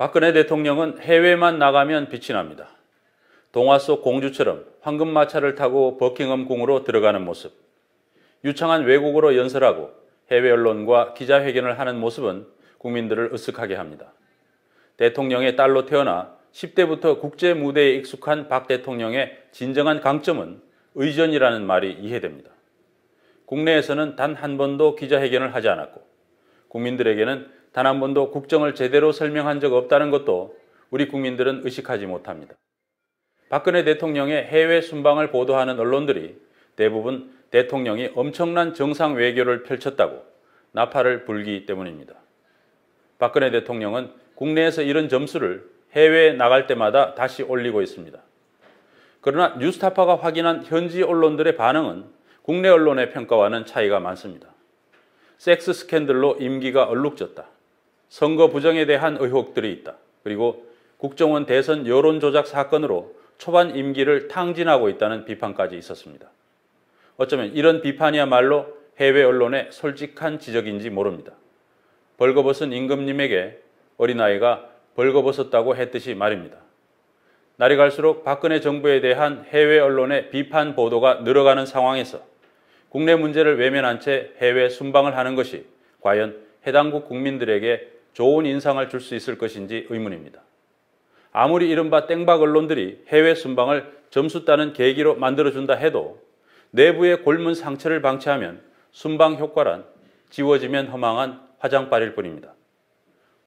박근혜 대통령은 해외만 나가면 빛이 납니다. 동화 속 공주처럼 황금 마차를 타고 버킹엄 궁으로 들어가는 모습, 유창한 외국으로 연설하고 해외 언론과 기자회견을 하는 모습은 국민들을 으쓱하게 합니다. 대통령의 딸로 태어나 10대부터 국제 무대에 익숙한 박 대통령의 진정한 강점은 의전이라는 말이 이해됩니다. 국내에서는 단 한 번도 기자회견을 하지 않았고 국민들에게는 단한 번도 국정을 제대로 설명한 적 없다는 것도 우리 국민들은 의식하지 못합니다. 박근혜 대통령의 해외 순방을 보도하는 언론들이 대부분 대통령이 엄청난 정상 외교를 펼쳤다고 나팔을 불기 때문입니다. 박근혜 대통령은 국내에서 이런 점수를 해외에 나갈 때마다 다시 올리고 있습니다. 그러나 뉴스타파가 확인한 현지 언론들의 반응은 국내 언론의 평가와는 차이가 많습니다. 섹스 스캔들로 임기가 얼룩졌다. 선거 부정에 대한 의혹들이 있다. 그리고 국정원 대선 여론조작 사건으로 초반 임기를 탕진하고 있다는 비판까지 있었습니다. 어쩌면 이런 비판이야말로 해외 언론의 솔직한 지적인지 모릅니다. 벌거벗은 임금님에게 어린아이가 벌거벗었다고 했듯이 말입니다. 날이 갈수록 박근혜 정부에 대한 해외 언론의 비판 보도가 늘어가는 상황에서 국내 문제를 외면한 채 해외 순방을 하는 것이 과연 해당국 국민들에게 좋은 인상을 줄 수 있을 것인지 의문입니다. 아무리 이른바 땡박 언론들이 해외 순방을 점수 따는 계기로 만들어준다 해도 내부의 골문 상처를 방치하면 순방 효과란 지워지면 허망한 화장빨일 뿐입니다.